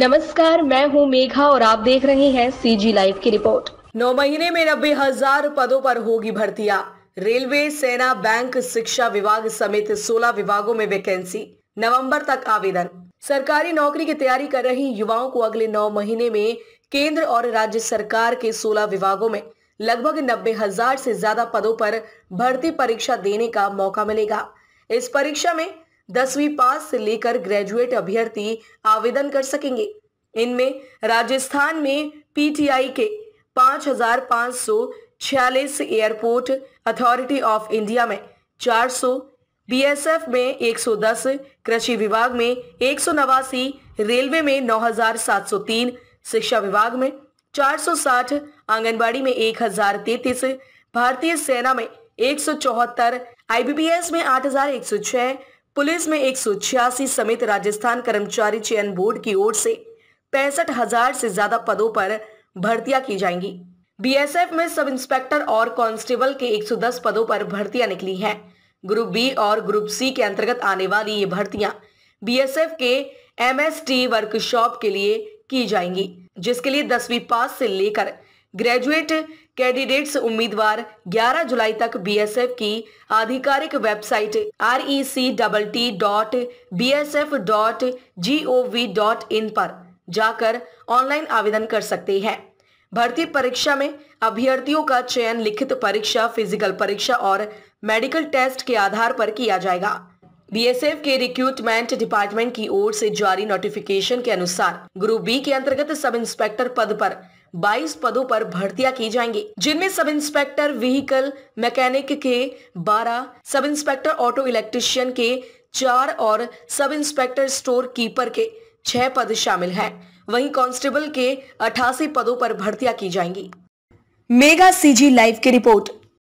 नमस्कार मैं हूं मेघा और आप देख रहे हैं सीजी लाइव की रिपोर्ट नौ महीने में नब्बे हजार पदों पर होगी भर्तियां रेलवे सेना बैंक शिक्षा विभाग समेत 16 विभागों में वैकेंसी नवंबर तक आवेदन सरकारी नौकरी की तैयारी कर रही युवाओं को अगले नौ महीने में केंद्र और राज्य सरकार के 16 विभागों में लगभग नब्बे हजार से ज्यादा पदों पर भर्ती परीक्षा देने का मौका मिलेगा इस परीक्षा में दसवीं पास से लेकर ग्रेजुएट अभ्यर्थी आवेदन कर सकेंगे इनमें राजस्थान में पीटीआई के पांच हजार पांच सौ छियालीस एयरपोर्ट अथॉरिटी ऑफ इंडिया में चार सौ बीएसएफ में 110 कृषि विभाग में एक रेलवे में 9703 शिक्षा विभाग में 460 आंगनबाड़ी में 1033 भारतीय सेना में एक आईबीपीएस में 8106 पुलिस में एक समेत राजस्थान कर्मचारी चयन बोर्ड की ओर से पैंसठ हजार से ज्यादा पदों पर भर्तियां की जाएंगी बीएसएफ में सब इंस्पेक्टर और कांस्टेबल के 110 पदों पर भर्तियां निकली हैं ग्रुप बी और ग्रुप सी के अंतर्गत आने वाली ये भर्तियां बीएसएफ के एमएसटी वर्कशॉप के लिए की जाएंगी जिसके लिए दसवीं पास से लेकर ग्रेजुएट कैंडिडेट्स उम्मीदवार 11 जुलाई तक बीएसएफ की आधिकारिक website R E C double T dot B S F dot G O V dot in पर जाकर ऑनलाइन आवेदन कर सकते हैं भर्ती परीक्षा में अभ्यर्थियों का चयन लिखित परीक्षा फिजिकल परीक्षा और मेडिकल टेस्ट के आधार पर किया जाएगा बीएसएफ के रिक्रूटमेंट डिपार्टमेंट की ओर से जारी नोटिफिकेशन के अनुसार ग्रुप बी के अंतर्गत सब इंस्पेक्टर पद पर 22 पदों पर भर्तियां की जाएंगी जिनमें सब इंस्पेक्टर व्हीकल मैकेनिक के 12, सब इंस्पेक्टर ऑटो इलेक्ट्रिशियन के चार और सब इंस्पेक्टर स्टोर कीपर के छह पद शामिल हैं। वहीं कांस्टेबल के अठासी पदों पर भर्तियां की जाएंगी मेगा सीजी लाइव की रिपोर्ट